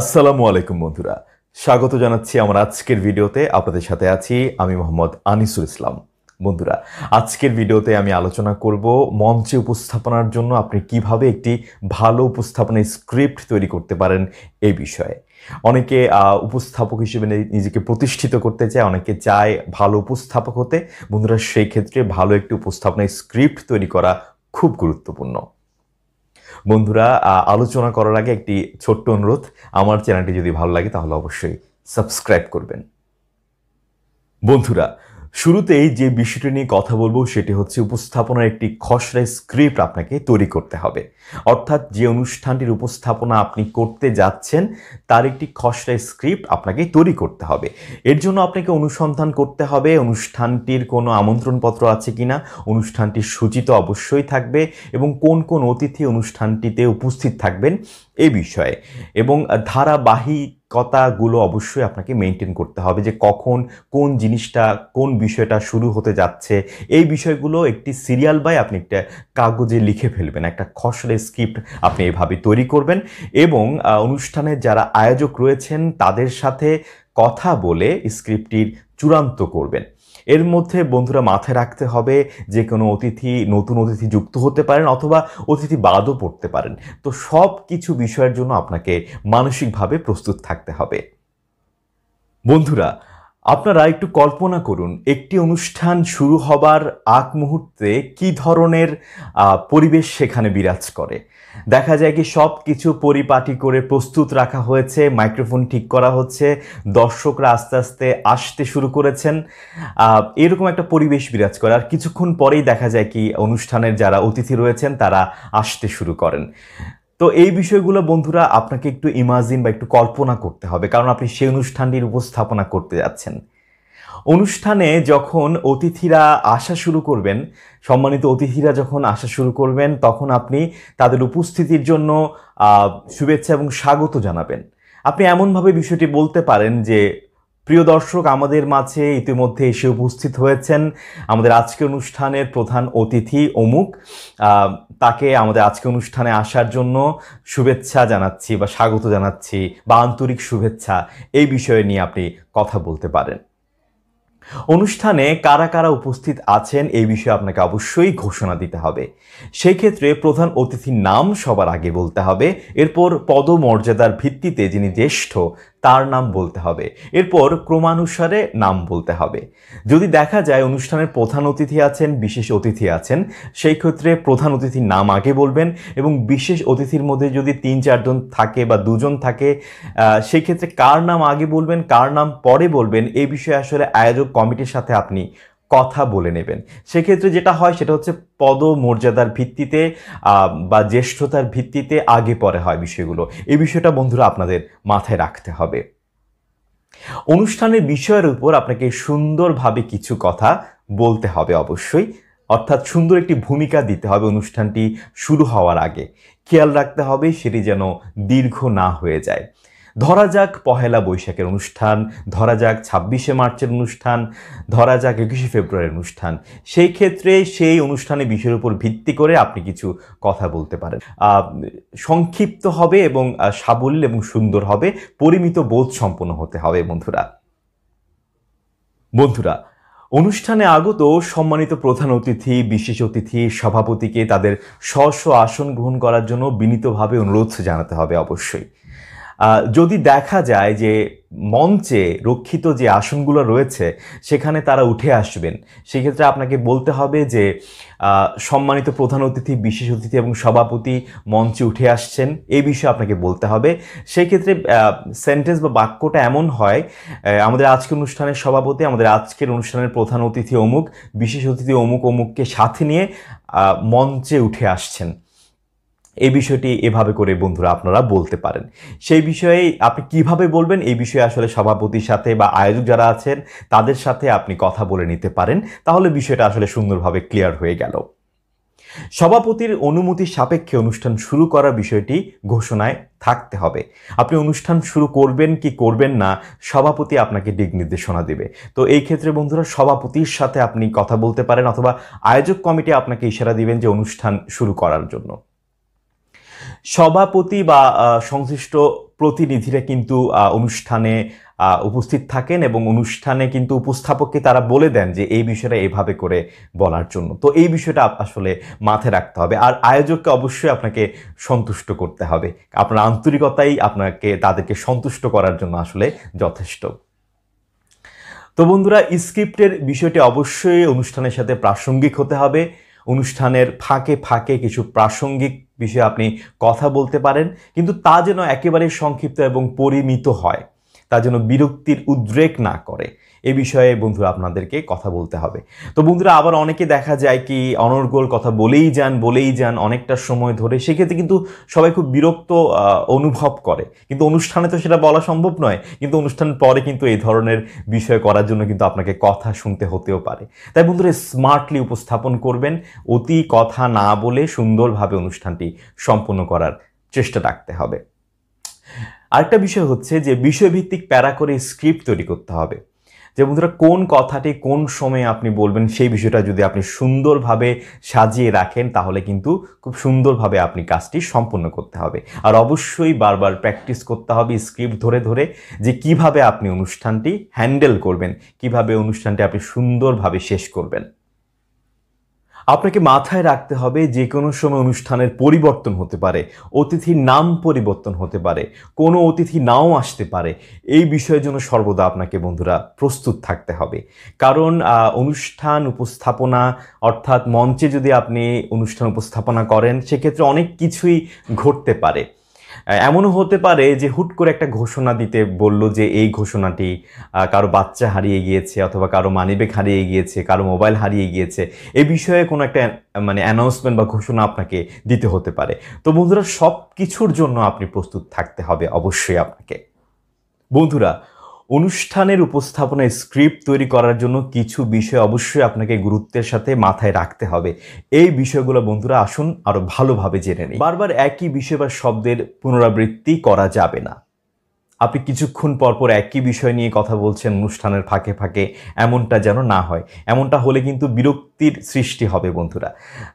আসসালামু আলাইকুম বন্ধুরা স্বাগত জানাচ্ছি আমার আজকের ভিডিওতে আপনাদের সাথে আছি আমি মোহাম্মদ আনিসুল ইসলাম বন্ধুরা আজকের ভিডিওতে আমি আলোচনা করব মঞ্চে উপস্থাপনার জন্য আপনি কিভাবে একটি ভালো উপস্থাপনায় স্ক্রিপ্ট তৈরি করতে পারেন এই বিষয়ে অনেকে উপস্থাপক হিসেবে নিজেকে প্রতিষ্ঠিত করতে চায় অনেকে চায় ভালো উপস্থাপক হতে বন্ধুরা সেই ক্ষেত্রে ভালো একটি উপস্থাপনায় স্ক্রিপ্ট তৈরি করা খুব গুরুত্বপূর্ণ বন্ধুরা আলোচনা করার আগে একটি ছোট্ট অনুরোধ আমার চ্যানেলটি যদি ভালো লাগে তাহলে অবশ্যই সাবস্ক্রাইব করবেন বন্ধুরা শুরুতেই যে বিষয়টি নিয়ে কথা বলবো সেটি হচ্ছে উপস্থাপনার একটি খসড়া স্ক্রিপ্ট আপনাকে তৈরি করতে হবে অর্থাৎ যে অনুষ্ঠানটির উপস্থাপনা আপনি করতে যাচ্ছেন তার একটি খসড়া স্ক্রিপ্ট আপনাকে তৈরি করতে হবে এর জন্য আপনাকে অনুসন্ধান করতে হবে অনুষ্ঠানটির কোনো আমন্ত্রণপত্র আছে কিনা অনুষ্ঠানটির সূচিত অবশ্যই থাকবে এবং কোন কোন অতিথি অনুষ্ঠানটিতে উপস্থিত থাকবেন এ বিষয়ে এবং ধারাবাহিক কথাগুলো অবশ্যই আপনাকে মেনটেন করতে হবে যে কখন কোন জিনিসটা কোন বিষয়টা শুরু হতে যাচ্ছে এই বিষয়গুলো একটি সিরিয়াল বাই আপনি একটা কাগজে লিখে ফেলবেন একটা খসড়ে স্ক্রিপ্ট আপনি এভাবে তৈরি করবেন এবং অনুষ্ঠানের যারা আয়োজক রয়েছেন তাদের সাথে কথা বলে স্ক্রিপ্টটির চূড়ান্ত করবেন এর মধ্যে বন্ধুরা মাথায় রাখতে হবে যে কোনো অতিথি নতুন অতিথি যুক্ত হতে পারেন অথবা অতিথি বাদও পড়তে পারেন তো সব কিছু বিষয়ের জন্য আপনাকে মানসিকভাবে প্রস্তুত থাকতে হবে বন্ধুরা আপনারা একটু কল্পনা করুন একটি অনুষ্ঠান শুরু হবার আগ মুহূর্তে কী ধরনের পরিবেশ সেখানে বিরাজ করে দেখা যায় কি সব কিছু পরিপাটি করে প্রস্তুত রাখা হয়েছে মাইক্রোফোন ঠিক করা হচ্ছে দর্শকরা আস্তে আস্তে আসতে শুরু করেছেন এরকম একটা পরিবেশ বিরাজ করে আর কিছুক্ষণ পরেই দেখা যায় কি অনুষ্ঠানের যারা অতিথি রয়েছেন তারা আসতে শুরু করেন তো এই বিষয়গুলো বন্ধুরা আপনাকে একটু ইমাজিন বা একটু কল্পনা করতে হবে কারণ আপনি সেই অনুষ্ঠানটির উপস্থাপনা করতে যাচ্ছেন অনুষ্ঠানে যখন অতিথিরা আসা শুরু করবেন সম্মানিত অতিথিরা যখন আসা শুরু করবেন তখন আপনি তাদের উপস্থিতির জন্য শুভেচ্ছা এবং স্বাগত জানাবেন আপনি এমনভাবে বিষয়টি বলতে পারেন যে প্রিয় দর্শক আমাদের মাঝে ইতিমধ্যে এসে উপস্থিত হয়েছেন আমাদের আজকের অনুষ্ঠানের প্রধান অতিথি অমুক তাকে আমাদের আজকে অনুষ্ঠানে আসার জন্য শুভেচ্ছা জানাচ্ছি বা স্বাগত জানাচ্ছি বা আন্তরিক শুভেচ্ছা এই বিষয়ে নিয়ে আপনি কথা বলতে পারেন অনুষ্ঠানে কারা কারা উপস্থিত আছেন এই বিষয়ে আপনাকে অবশ্যই ঘোষণা দিতে হবে সেই ক্ষেত্রে প্রধান অতিথির নাম সবার আগে বলতে হবে এরপর পদমর্যাদার ভিত্তিতে যিনি জ্যেষ্ঠ তার নাম বলতে হবে এরপর ক্রমানুসারে নাম বলতে হবে যদি দেখা যায় অনুষ্ঠানের প্রধান অতিথি আছেন বিশেষ অতিথি আছেন সেই ক্ষেত্রে প্রধান অতিথির নাম আগে বলবেন এবং বিশেষ অতিথির মধ্যে যদি তিন চারজন থাকে বা দুজন থাকে সেই ক্ষেত্রে কার নাম আগে বলবেন কার নাম পরে বলবেন এই বিষয়ে আসলে আয়োজক কমিটির সাথে আপনি কথা বলে নেবেন সেক্ষেত্রে যেটা হয় সেটা হচ্ছে পদমর্যাদার ভিত্তিতে বা জ্যেষ্ঠতার ভিত্তিতে আগে পরে হয় বিষয়গুলো এই বিষয়টা বন্ধুরা আপনাদের মাথায় রাখতে হবে অনুষ্ঠানের বিষয়ের উপর আপনাকে সুন্দরভাবে কিছু কথা বলতে হবে অবশ্যই অর্থাৎ সুন্দর একটি ভূমিকা দিতে হবে অনুষ্ঠানটি শুরু হওয়ার আগে খেয়াল রাখতে হবে সেটি যেন দীর্ঘ না হয়ে যায় ধরা যাক পহেলা বৈশাখের অনুষ্ঠান ধরা যাক ছাব্বিশে মার্চের অনুষ্ঠান ধরা যাক একুশে ফেব্রুয়ারির অনুষ্ঠান সেই ক্ষেত্রে সেই অনুষ্ঠানে বিষয়ের উপর ভিত্তি করে আপনি কিছু কথা বলতে পারেন সংক্ষিপ্ত হবে এবং সাবল্য এবং সুন্দর হবে পরিমিত বোধ সম্পন্ন হতে হবে বন্ধুরা বন্ধুরা অনুষ্ঠানে আগত সম্মানিত প্রধান অতিথি বিশেষ অতিথি সভাপতিকে তাদের স্ব আসন গ্রহণ করার জন্য বিনীতভাবে অনুরোধ জানাতে হবে অবশ্যই যদি দেখা যায় যে মঞ্চে রক্ষিত যে আসনগুলো রয়েছে সেখানে তারা উঠে আসবেন সেক্ষেত্রে আপনাকে বলতে হবে যে সম্মানিত প্রধান অতিথি বিশেষ অতিথি এবং সভাপতি মঞ্চে উঠে আসছেন এই বিষয়ে আপনাকে বলতে হবে সেক্ষেত্রে সেন্টেন্স বা বাক্যটা এমন হয় আমাদের আজকের অনুষ্ঠানের সভাপতি আমাদের আজকের অনুষ্ঠানের প্রধান অতিথি অমুক বিশেষ অতিথি অমুক অমুককে সাথে নিয়ে মঞ্চে উঠে আসছেন এই বিষয়টি এভাবে করে বন্ধুরা আপনারা বলতে পারেন সেই বিষয়ে আপনি কিভাবে বলবেন এই বিষয়ে আসলে সভাপতির সাথে বা আয়োজক যারা আছেন তাদের সাথে আপনি কথা বলে নিতে পারেন তাহলে বিষয়টা আসলে সুন্দরভাবে ক্লিয়ার হয়ে গেল সভাপতির অনুমতি সাপেক্ষে অনুষ্ঠান শুরু করার বিষয়টি ঘোষণায় থাকতে হবে আপনি অনুষ্ঠান শুরু করবেন কি করবেন না সভাপতি আপনাকে দিক নির্দেশনা দেবে তো এই ক্ষেত্রে বন্ধুরা সভাপতির সাথে আপনি কথা বলতে পারেন অথবা আয়োজক কমিটি আপনাকে ইশারা দিবেন যে অনুষ্ঠান শুরু করার জন্য সভাপতি বা সংশ্লিষ্ট প্রতিনিধিরা কিন্তু অনুষ্ঠানে উপস্থিত থাকেন এবং অনুষ্ঠানে কিন্তু উপস্থাপককে তারা বলে দেন যে এই বিষয়টা এভাবে করে বলার জন্য তো এই বিষয়টা আসলে মাথায় রাখতে হবে আর আয়োজককে অবশ্যই আপনাকে সন্তুষ্ট করতে হবে আপনার আন্তরিকতাই আপনাকে তাদেরকে সন্তুষ্ট করার জন্য আসলে যথেষ্ট তো বন্ধুরা স্ক্রিপ্টের বিষয়টি অবশ্যই অনুষ্ঠানের সাথে প্রাসঙ্গিক হতে হবে অনুষ্ঠানের ফাঁকে ফাঁকে কিছু প্রাসঙ্গিক বিষয়ে আপনি কথা বলতে পারেন কিন্তু তা যেন একেবারে সংক্ষিপ্ত এবং পরিমিত হয় তা যেন বিরক্তির উদ্রেক না করে এ বিষয়ে বন্ধুরা আপনাদেরকে কথা বলতে হবে তো বন্ধুরা আবার অনেকে দেখা যায় কি অনর্গল কথা বলেই যান বলেই যান অনেকটা সময় ধরে সেক্ষেত্রে কিন্তু সবাই খুব বিরক্ত অনুভব করে কিন্তু অনুষ্ঠানে তো সেটা বলা সম্ভব নয় কিন্তু অনুষ্ঠান পরে কিন্তু এই ধরনের বিষয় করার জন্য কিন্তু আপনাকে কথা শুনতে হতেও পারে তাই বন্ধুরা স্মার্টলি উপস্থাপন করবেন অতি কথা না বলে সুন্দরভাবে অনুষ্ঠানটি সম্পন্ন করার চেষ্টা রাখতে হবে আরেকটা বিষয় হচ্ছে যে বিষয়ভিত্তিক প্যারা করে স্ক্রিপ্ট তৈরি করতে হবে যে বন্ধুরা কোন কথাটি কোন সময়ে আপনি বলবেন সেই বিষয়টা যদি আপনি সুন্দরভাবে সাজিয়ে রাখেন তাহলে কিন্তু খুব সুন্দরভাবে আপনি কাজটি সম্পন্ন করতে হবে আর অবশ্যই বারবার প্র্যাকটিস করতে হবে স্ক্রিপ্ট ধরে ধরে যে কিভাবে আপনি অনুষ্ঠানটি হ্যান্ডেল করবেন কিভাবে অনুষ্ঠানটি আপনি সুন্দরভাবে শেষ করবেন আপনাকে মাথায় রাখতে হবে যে কোনো সময় অনুষ্ঠানের পরিবর্তন হতে পারে অতিথির নাম পরিবর্তন হতে পারে কোনো অতিথি নাও আসতে পারে এই বিষয়ের জন্য সর্বদা আপনাকে বন্ধুরা প্রস্তুত থাকতে হবে কারণ অনুষ্ঠান উপস্থাপনা অর্থাৎ মঞ্চে যদি আপনি অনুষ্ঠান উপস্থাপনা করেন সেক্ষেত্রে অনেক কিছুই ঘটতে পারে এমনও হতে পারে যে হুট করে একটা ঘোষণা দিতে বলল যে এই ঘোষণাটি কারো বাচ্চা হারিয়ে গিয়েছে অথবা কারো মানিব্যাগ হারিয়ে গিয়েছে কারো মোবাইল হারিয়ে গিয়েছে এ বিষয়ে কোনো একটা মানে অ্যানাউন্সমেন্ট বা ঘোষণা আপনাকে দিতে হতে পারে তো বন্ধুরা সব কিছুর জন্য আপনি প্রস্তুত থাকতে হবে অবশ্যই আপনাকে বন্ধুরা অনুষ্ঠানের উপস্থাপনায় স্ক্রিপ্ট তৈরি করার জন্য কিছু বিষয় অবশ্যই আপনাকে গুরুত্বের সাথে মাথায় রাখতে হবে এই বিষয়গুলো বন্ধুরা আসুন আরও ভালোভাবে জেনে নিই বারবার একই বিষয় বা শব্দের পুনরাবৃত্তি করা যাবে না আপনি কিছুক্ষণ পরপর একই বিষয় নিয়ে কথা বলছেন অনুষ্ঠানের ফাঁকে ফাঁকে এমনটা যেন না হয় এমনটা হলে কিন্তু বিরক্তির সৃষ্টি হবে বন্ধুরা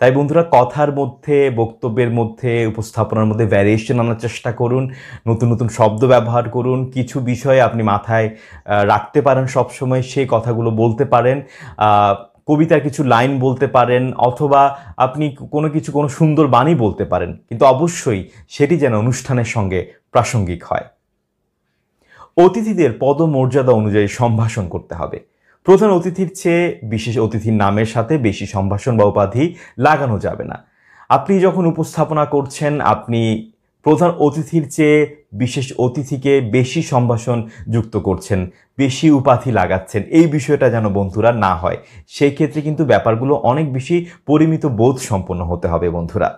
তাই বন্ধুরা কথার মধ্যে বক্তব্যের মধ্যে উপস্থাপনার মধ্যে ভ্যারিয়েশন আনার চেষ্টা করুন নতুন নতুন শব্দ ব্যবহার করুন কিছু বিষয়ে আপনি মাথায় রাখতে পারেন সবসময় সেই কথাগুলো বলতে পারেন কবিতার কিছু লাইন বলতে পারেন অথবা আপনি কোনো কিছু কোনো সুন্দর বাণী বলতে পারেন কিন্তু অবশ্যই সেটি যেন অনুষ্ঠানের সঙ্গে প্রাসঙ্গিক হয় অতিথিদের পদমর্যাদা অনুযায়ী সম্ভাষণ করতে হবে প্রধান অতিথির চেয়ে বিশেষ অতিথির নামের সাথে বেশি সম্ভাষণ বা উপাধি লাগানো যাবে না আপনি যখন উপস্থাপনা করছেন আপনি প্রধান অতিথির চেয়ে বিশেষ অতিথিকে বেশি সম্ভাষণ যুক্ত করছেন বেশি উপাধি লাগাচ্ছেন এই বিষয়টা যেন বন্ধুরা না হয় সেই ক্ষেত্রে কিন্তু ব্যাপারগুলো অনেক বেশি পরিমিত বোধ সম্পন্ন হতে হবে বন্ধুরা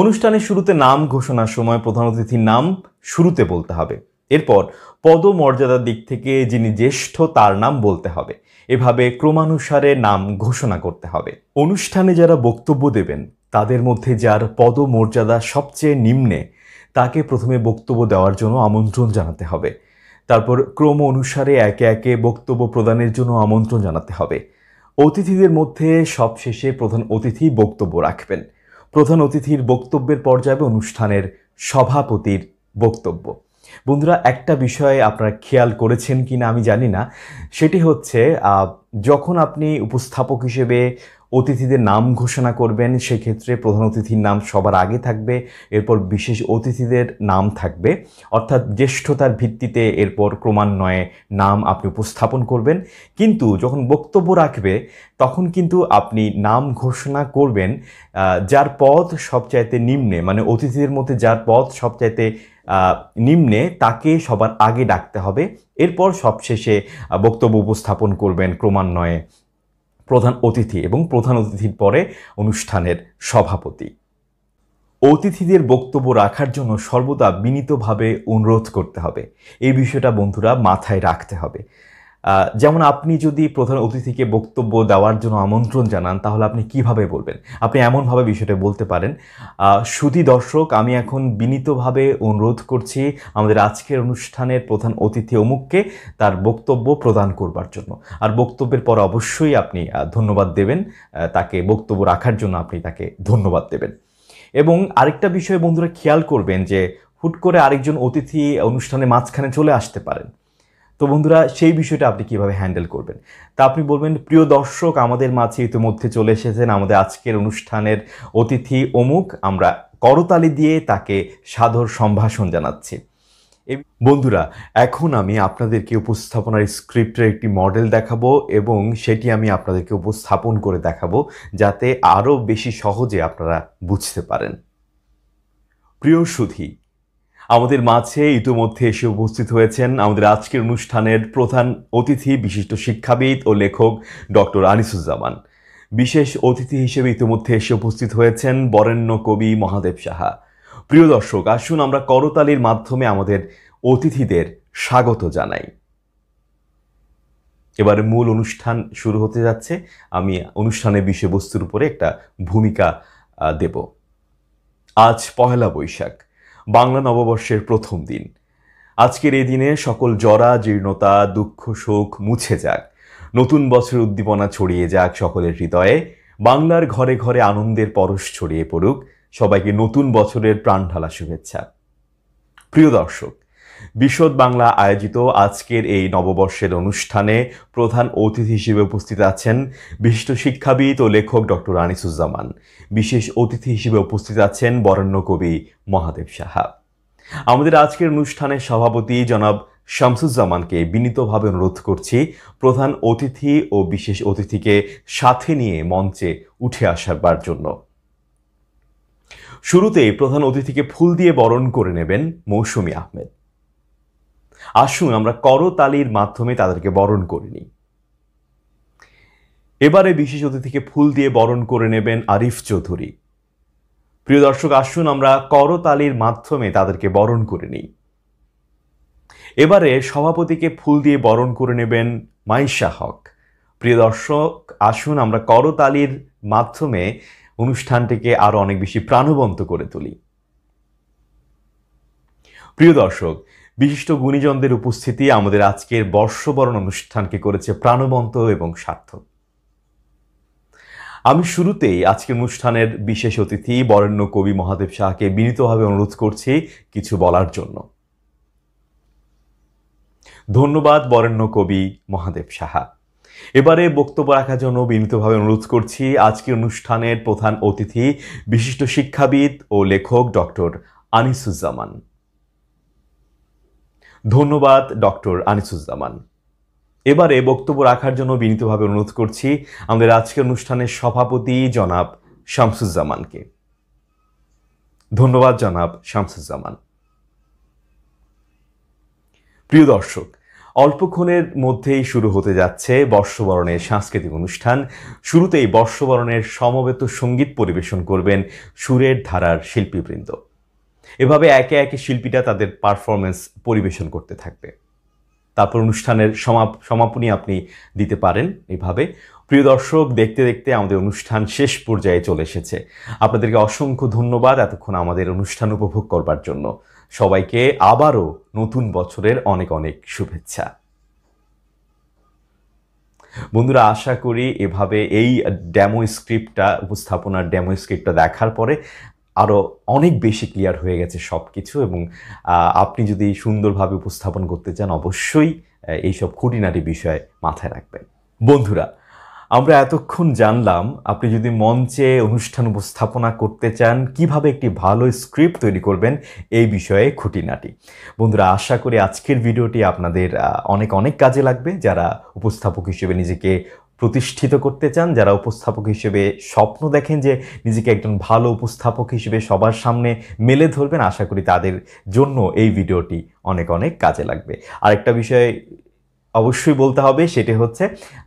অনুষ্ঠানের শুরুতে নাম ঘোষণার সময় প্রধান অতিথির নাম শুরুতে বলতে হবে এরপর পদমর্যাদার দিক থেকে যিনি জ্যেষ্ঠ তার নাম বলতে হবে এভাবে ক্রমানুসারে নাম ঘোষণা করতে হবে অনুষ্ঠানে যারা বক্তব্য দেবেন তাদের মধ্যে যার পদমর্যাদা সবচেয়ে নিম্নে তাকে প্রথমে বক্তব্য দেওয়ার জন্য আমন্ত্রণ জানাতে হবে তারপর ক্রম অনুসারে একে একে বক্তব্য প্রদানের জন্য আমন্ত্রণ জানাতে হবে অতিথিদের মধ্যে সবশেষে প্রধান অতিথি বক্তব্য রাখবেন প্রধান অতিথির বক্তব্যের পর্যায়ে অনুষ্ঠানের সভাপতির বক্তব্য বন্ধুরা একটা বিষয়ে আপনারা খেয়াল করেছেন কি না আমি জানি না সেটি হচ্ছে যখন আপনি উপস্থাপক হিসেবে অতিথিদের নাম ঘোষণা করবেন সেক্ষেত্রে প্রধান অতিথির নাম সবার আগে থাকবে এরপর বিশেষ অতিথিদের নাম থাকবে অর্থাৎ জ্যেষ্ঠতার ভিত্তিতে এরপর ক্রমান্বয়ে নাম আপনি উপস্থাপন করবেন কিন্তু যখন বক্তব্য রাখবে তখন কিন্তু আপনি নাম ঘোষণা করবেন যার পদ সবচাইতে নিম্নে মানে অতিথিদের মধ্যে যার পদ সবচাইতে নিম্নে তাকে সবার আগে ডাকতে হবে এরপর সবশেষে বক্তব্য উপস্থাপন করবেন ক্রমান্বয়ে প্রধান অতিথি এবং প্রধান অতিথির পরে অনুষ্ঠানের সভাপতি অতিথিদের বক্তব্য রাখার জন্য সর্বদা বিনীতভাবে অনুরোধ করতে হবে এই বিষয়টা বন্ধুরা মাথায় রাখতে হবে যেমন আপনি যদি প্রধান অতিথিকে বক্তব্য দেওয়ার জন্য আমন্ত্রণ জানান তাহলে আপনি কিভাবে বলবেন আপনি এমনভাবে বিষয়টা বলতে পারেন শুধু দর্শক আমি এখন বিনীতভাবে অনুরোধ করছি আমাদের আজকের অনুষ্ঠানের প্রধান অতিথি অমুককে তার বক্তব্য প্রদান করবার জন্য আর বক্তব্যের পর অবশ্যই আপনি ধন্যবাদ দেবেন তাকে বক্তব্য রাখার জন্য আপনি তাকে ধন্যবাদ দেবেন এবং আরেকটা বিষয়ে বন্ধুরা খেয়াল করবেন যে হুট করে আরেকজন অতিথি অনুষ্ঠানে মাঝখানে চলে আসতে পারেন তো বন্ধুরা সেই বিষয়টা আপনি কিভাবে হ্যান্ডেল করবেন তা আপনি বলবেন প্রিয় দর্শক আমাদের মাঝে ইতিমধ্যে চলে এসেছেন আমাদের আজকের অনুষ্ঠানের অতিথি অমুক আমরা করতালি দিয়ে তাকে সাদর সম্ভাষণ জানাচ্ছি বন্ধুরা এখন আমি আপনাদেরকে উপস্থাপনার স্ক্রিপ্টের একটি মডেল দেখাবো এবং সেটি আমি আপনাদেরকে উপস্থাপন করে দেখাবো যাতে আরও বেশি সহজে আপনারা বুঝতে পারেন প্রিয় সুধী আমাদের মাঝে ইতিমধ্যে এসে উপস্থিত হয়েছেন আমাদের আজকের অনুষ্ঠানের প্রধান অতিথি বিশিষ্ট শিক্ষাবিদ ও লেখক ডক্টর আনিসুজ্জামান বিশেষ অতিথি হিসেবে ইতিমধ্যে এসে উপস্থিত হয়েছেন বরেণ্য কবি মহাদেব সাহা প্রিয় দর্শক আসুন আমরা করতালির মাধ্যমে আমাদের অতিথিদের স্বাগত জানাই এবারে মূল অনুষ্ঠান শুরু হতে যাচ্ছে আমি অনুষ্ঠানের বিষয়বস্তুর উপরে একটা ভূমিকা দেব আজ পহেলা বৈশাখ বাংলা নববর্ষের প্রথম দিন আজকের এই দিনে সকল জরা জীর্ণতা দুঃখ শোক মুছে যাক নতুন বছরের উদ্দীপনা ছড়িয়ে যাক সকলের হৃদয়ে বাংলার ঘরে ঘরে আনন্দের পরশ ছড়িয়ে পড়ুক সবাইকে নতুন বছরের প্রাণ ঢালা শুভেচ্ছা প্রিয় দর্শক বিশদ বাংলা আয়োজিত আজকের এই নববর্ষের অনুষ্ঠানে প্রধান অতিথি হিসেবে উপস্থিত আছেন বিশিষ্ট শিক্ষাবিদ ও লেখক ডক্টর আনিসুজ্জামান বিশেষ অতিথি হিসেবে উপস্থিত আছেন বরেণ্য কবি মহাদেব সাহা আমাদের আজকের অনুষ্ঠানের সভাপতি জনাব শামসুজ্জামানকে বিনীতভাবে অনুরোধ করছি প্রধান অতিথি ও বিশেষ অতিথিকে সাথে নিয়ে মঞ্চে উঠে আসার জন্য শুরুতে প্রধান অতিথিকে ফুল দিয়ে বরণ করে নেবেন মৌসুমী আহমেদ আসুন আমরা করতালির মাধ্যমে তাদেরকে বরণ করে নিই এবারে বিশেষ অতিথিকে ফুল দিয়ে বরণ করে নেবেন আরিফ চৌধুরী প্রিয় দর্শক আসুন আমরা করতালির মাধ্যমে তাদেরকে বরণ করে নিই এবারে সভাপতিকে ফুল দিয়ে বরণ করে নেবেন মাইশা হক প্রিয় দর্শক আসুন আমরা করতালির মাধ্যমে অনুষ্ঠানটিকে আরও অনেক বেশি প্রাণবন্ত করে তুলি প্রিয় দর্শক বিশিষ্ট গুণীজনদের উপস্থিতি আমাদের আজকের বর্ষবরণ অনুষ্ঠানকে করেছে প্রাণবন্ত এবং সার্থক আমি শুরুতেই আজকের অনুষ্ঠানের বিশেষ অতিথি বরেণ্য কবি মহাদেব শাহকে বিনীতভাবে অনুরোধ করছি কিছু বলার জন্য ধন্যবাদ বরেণ্য কবি মহাদেব সাহা এবারে বক্তব্য রাখার জন্য বিনীতভাবে অনুরোধ করছি আজকের অনুষ্ঠানের প্রধান অতিথি বিশিষ্ট শিক্ষাবিদ ও লেখক ডক্টর আনিসুজ্জামান ধন্যবাদ ডক্টর আনিসুজ্জামান এবারে বক্তব্য রাখার জন্য বিনীতভাবে অনুরোধ করছি আমাদের আজকের অনুষ্ঠানের সভাপতি জনাব শামসুজ্জামানকে ধন্যবাদ জনাব শামসুজ্জামান প্রিয় দর্শক অল্পক্ষণের মধ্যেই শুরু হতে যাচ্ছে বর্ষবরণের সাংস্কৃতিক অনুষ্ঠান শুরুতেই বর্ষবরণের সমবেত সঙ্গীত পরিবেশন করবেন সুরের ধারার শিল্পীবৃন্দ এভাবে একে একে শিল্পীরা তাদের পারফরমেন্স পরিবেশন করতে থাকবে তারপর অনুষ্ঠানের সমাপ সমাপনী আপনি দিতে পারেন এভাবে প্রিয় দর্শক দেখতে দেখতে আমাদের অনুষ্ঠান শেষ পর্যায়ে চলে এসেছে আপনাদেরকে অসংখ্য ধন্যবাদ এতক্ষণ আমাদের অনুষ্ঠান উপভোগ করবার জন্য সবাইকে আবারও নতুন বছরের অনেক অনেক শুভেচ্ছা বন্ধুরা আশা করি এভাবে এই ডেমো স্ক্রিপ্টটা উপস্থাপনার ডেমো স্ক্রিপ্টটা দেখার পরে আরও অনেক বেশি ক্লিয়ার হয়ে গেছে সব কিছু এবং আপনি যদি সুন্দরভাবে উপস্থাপন করতে চান অবশ্যই এইসব খুঁটিনাটি বিষয় মাথায় রাখবেন বন্ধুরা আমরা এতক্ষণ জানলাম আপনি যদি মঞ্চে অনুষ্ঠান উপস্থাপনা করতে চান কিভাবে একটি ভালো স্ক্রিপ্ট তৈরি করবেন এই বিষয়ে খুঁটিনাটি বন্ধুরা আশা করি আজকের ভিডিওটি আপনাদের অনেক অনেক কাজে লাগবে যারা উপস্থাপক হিসেবে নিজেকে প্রতিষ্ঠিত করতে চান যারা উপস্থাপক হিসেবে স্বপ্ন দেখেন যে নিজেকে একজন ভালো উপস্থাপক হিসেবে সবার সামনে মেলে ধরবেন আশা করি তাদের জন্য এই ভিডিওটি অনেক অনেক কাজে লাগবে আরেকটা বিষয় অবশ্যই বলতে হবে সেটি হচ্ছে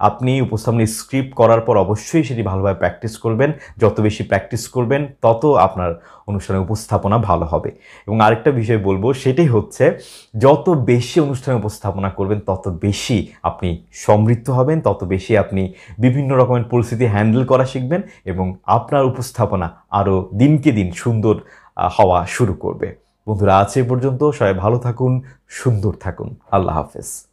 আপনি উপস্থাপনের স্ক্রিপ্ট করার পর অবশ্যই সেটি ভালোভাবে প্র্যাকটিস করবেন যত বেশি প্র্যাকটিস করবেন তত আপনার অনুষ্ঠানের উপস্থাপনা ভালো হবে এবং আরেকটা বিষয় বলবো সেটি হচ্ছে যত বেশি অনুষ্ঠানে উপস্থাপনা করবেন তত বেশি আপনি সমৃদ্ধ হবেন তত বেশি আপনি বিভিন্ন রকমের পরিস্থিতি হ্যান্ডেল করা শিখবেন এবং আপনার উপস্থাপনা আরও দিনকে দিন সুন্দর হওয়া শুরু করবে বন্ধুরা আজ এ পর্যন্ত সবাই ভালো থাকুন সুন্দর থাকুন আল্লাহ হাফেজ